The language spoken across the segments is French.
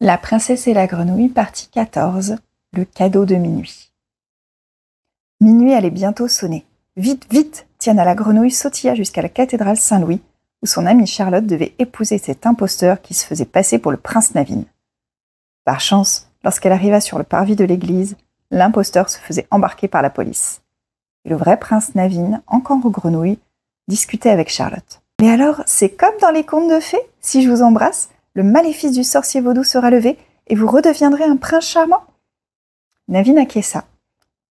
La princesse et la grenouille, partie 14. Le cadeau de minuit. Minuit allait bientôt sonner. Vite, vite Tiana la grenouille sautilla jusqu'à la cathédrale Saint-Louis, où son amie Charlotte devait épouser cet imposteur qui se faisait passer pour le prince Navine. Par chance, lorsqu'elle arriva sur le parvis de l'église, l'imposteur se faisait embarquer par la police. Et le vrai prince Navine, encore aux grenouilles, discutait avec Charlotte. Mais alors, c'est comme dans les contes de fées, si je vous embrasse, le maléfice du sorcier vaudou sera levé et vous redeviendrez un prince charmant Navine acquiesça.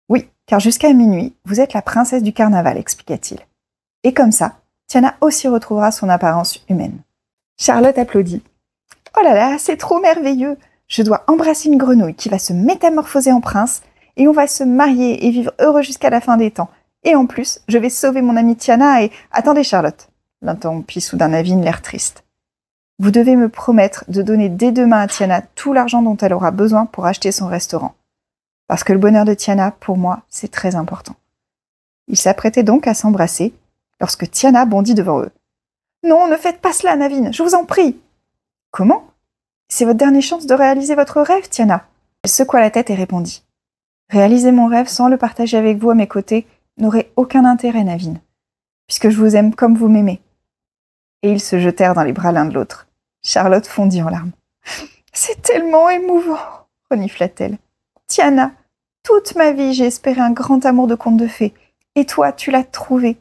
Oui, car jusqu'à minuit, vous êtes la princesse du carnaval, expliqua-t-il. Et comme ça, Tiana aussi retrouvera son apparence humaine. Charlotte applaudit. Oh là là, c'est trop merveilleux Je dois embrasser une grenouille qui va se métamorphoser en prince et on va se marier et vivre heureux jusqu'à la fin des temps. Et en plus, je vais sauver mon amie Tiana et... Attendez, Charlotte, l'interrompit soudain Navine l'air triste. Vous devez me promettre de donner dès demain à Tiana tout l'argent dont elle aura besoin pour acheter son restaurant. Parce que le bonheur de Tiana, pour moi, c'est très important. Ils s'apprêtaient donc à s'embrasser lorsque Tiana bondit devant eux. Non, ne faites pas cela, Navine, je vous en prie. Comment C'est votre dernière chance de réaliser votre rêve, Tiana. Elle secoua la tête et répondit. Réaliser mon rêve sans le partager avec vous à mes côtés n'aurait aucun intérêt, Navine, puisque je vous aime comme vous m'aimez. Et ils se jetèrent dans les bras l'un de l'autre. Charlotte fondit en larmes. C'est tellement émouvant, renifla-t-elle. Tiana, toute ma vie, j'ai espéré un grand amour de conte de fées. Et toi, tu l'as trouvé.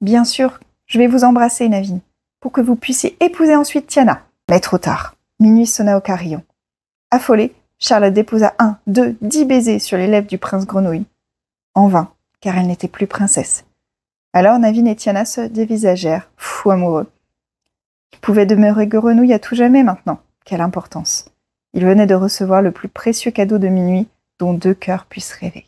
Bien sûr, je vais vous embrasser, Navine, pour que vous puissiez épouser ensuite Tiana. Mais trop tard. Minuit sonna au carillon. Affolée, Charlotte déposa un, deux, dix baisers sur les lèvres du prince grenouille. En vain, car elle n'était plus princesse. Alors Navine et Tiana se dévisagèrent, fou amoureux pouvait demeurer grenouille à tout jamais maintenant. Quelle importance. Il venait de recevoir le plus précieux cadeau de minuit dont deux cœurs puissent rêver.